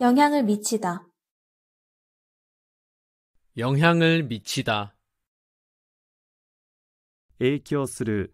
영향을 미치다. 영향을 미치다. 影響する